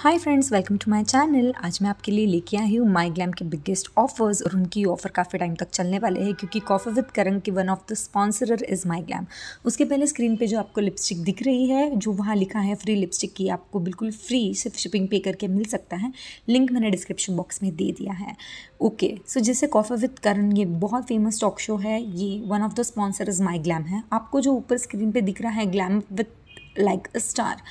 hi friends welcome to my channel आज मैं आपके लिए लेके आई हूँ माई ग्लैम के बिगेस्ट ऑफर्स और उनकी ऑफर काफ़ी टाइम तक चलने वाले हैं क्योंकि कॉफ़ी विद करंग की one of the sponsor is MyGlamm उसके पहले स्क्रीन पे जो आपको लिपस्टिक दिख रही है जो वहाँ लिखा है फ्री लिपस्टिक की आपको बिल्कुल फ्री सिर्फ शिपिंग पे करके मिल सकता है लिंक मैंने डिस्क्रिप्शन बॉक्स में दे दिया है ओके okay, सो so जैसे कॉफ़ी विद करण ये बहुत फेमस टॉक शो है ये one of the sponsor is MyGlamm है आपको जो ऊपर स्क्रीन पर दिख रहा है glam with like a star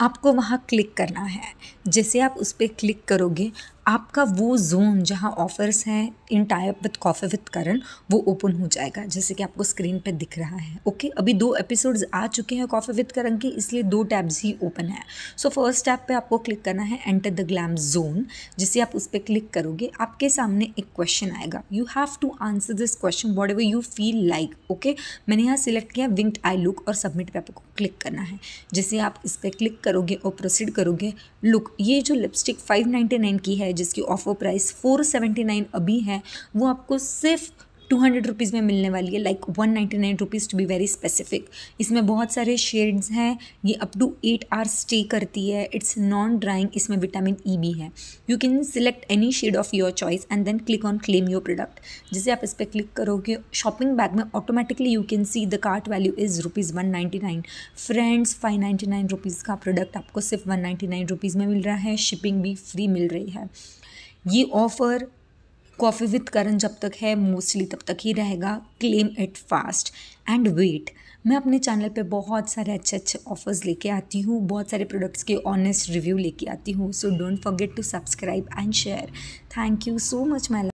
आपको वहाँ क्लिक करना है जैसे आप उस पर क्लिक करोगे आपका वो जोन जहाँ ऑफर्स हैं in type with coffee with Karan वो ओपन हो जाएगा जैसे कि आपको स्क्रीन पे दिख रहा है ओके अभी दो एपिसोड्स आ चुके हैं कॉफ़ी विथ करण के इसलिए दो टैब्स ही ओपन है सो फर्स्ट टैब पे आपको क्लिक करना है एंटर द ग्लैम जोन जिसे आप उस पर क्लिक करोगे आपके सामने एक क्वेश्चन आएगा you have to answer this question whatever you feel like okay मैंने यहाँ सिलेक्ट किया विंक्ड आई लुक और सबमिट पर आपको क्लिक करना है जैसे आप इस पर क्लिक करोगे और प्रोसीड करोगे लुक ये जो लिपस्टिक फाइव की है है जिसकी ऑफर प्राइस 479 अभी है वो आपको सिर्फ टू हंड्रेड रुपीज़ में मिलने वाली है like one ninety nine rupees to be very specific इसमें बहुत सारे शेड्स हैं ये up to eight hour stay करती है इट्स नॉन ड्राइंग इसमें विटामिन ई e भी है you can select any shade of your choice and then click on claim your product जैसे आप इस पर क्लिक करोगे शॉपिंग बैग में automatically you can see the cart value is rupees one ninety nine friends five ninety nine rupees का product आपको सिर्फ one ninety nine rupees में मिल रहा है शिपिंग भी फ्री मिल रही है ये ऑफ़र कॉफ़ी विथ करण जब तक है मोस्टली तब तक ही रहेगा claim it fast and wait मैं अपने चैनल पे बहुत सारे अच्छे अच्छे ऑफर्स लेके आती हूँ बहुत सारे प्रोडक्ट्स के ऑनेस्ट रिव्यू लेके आती हूँ so don't forget to subscribe and share thank you so much my